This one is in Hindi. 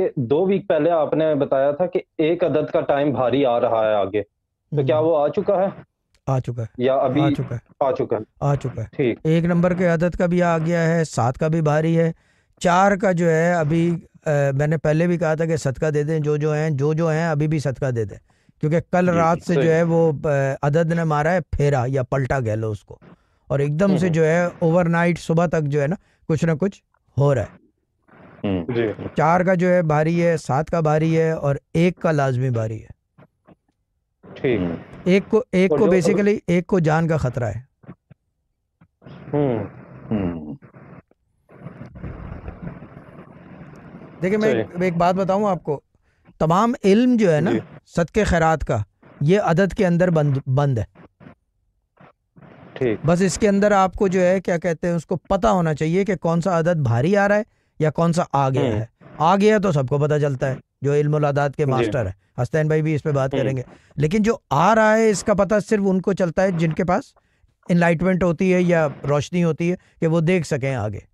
कि दो वीक पहले आपने बताया था कि एक अदद का टाइम भारी आ रहा है आगे तो क्या हम्म। वो आ चुका है आ चुका है या अभी आ चुका है आ चुका है आ चुका है ठीक एक नंबर के अदद का भी आ गया है सात का भी भारी है चार का जो है अभी आ, मैंने पहले भी कहा था कि सदका दे दें जो जो हैं जो जो हैं अभी भी सदका दे दें क्योंकि कल रात से जो है वो अदद ने मारा है फेरा या पलटा गहलो लो उसको और एकदम से हम्म। जो है ओवरनाइट सुबह तक जो है ना कुछ ना कुछ हो रहा है हम्म। चार का जो है भारी है सात का भारी है और एक का लाजमी भारी है ठीक हम्म। एक को एक को बेसिकली एक को जान का खतरा है हम्म। देखिए मैं एक, एक बात बताऊं आपको तमाम इल्म जो है ना के खैरात का ये अदद के अंदर बंद बंद है ठीक बस इसके अंदर आपको जो है क्या कहते हैं उसको पता होना चाहिए कि कौन सा अदद भारी आ रहा है या कौन सा आ गया हम्म। है आ गया तो सबको पता चलता है जो इल्म के मास्टर है हस्तैन भाई भी इस पर बात हम्म। करेंगे लेकिन जो आ रहा है इसका पता सिर्फ उनको चलता है जिनके पास इनलाइटमेंट होती है या रोशनी होती है कि वो देख सकें आगे